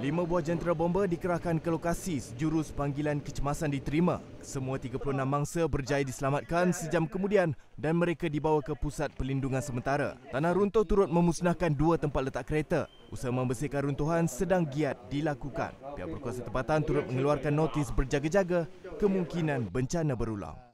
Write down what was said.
Lima buah jentera bomba dikerahkan ke lokasi sejurus panggilan kecemasan diterima. Semua 36 mangsa berjaya diselamatkan sejam kemudian dan mereka dibawa ke pusat pelindungan sementara. Tanah runtuh turut memusnahkan dua tempat letak kereta. Usaha membersihkan runtuhan sedang giat dilakukan. Pihak berkuasa tempatan turut mengeluarkan notis berjaga-jaga kemungkinan bencana berulang.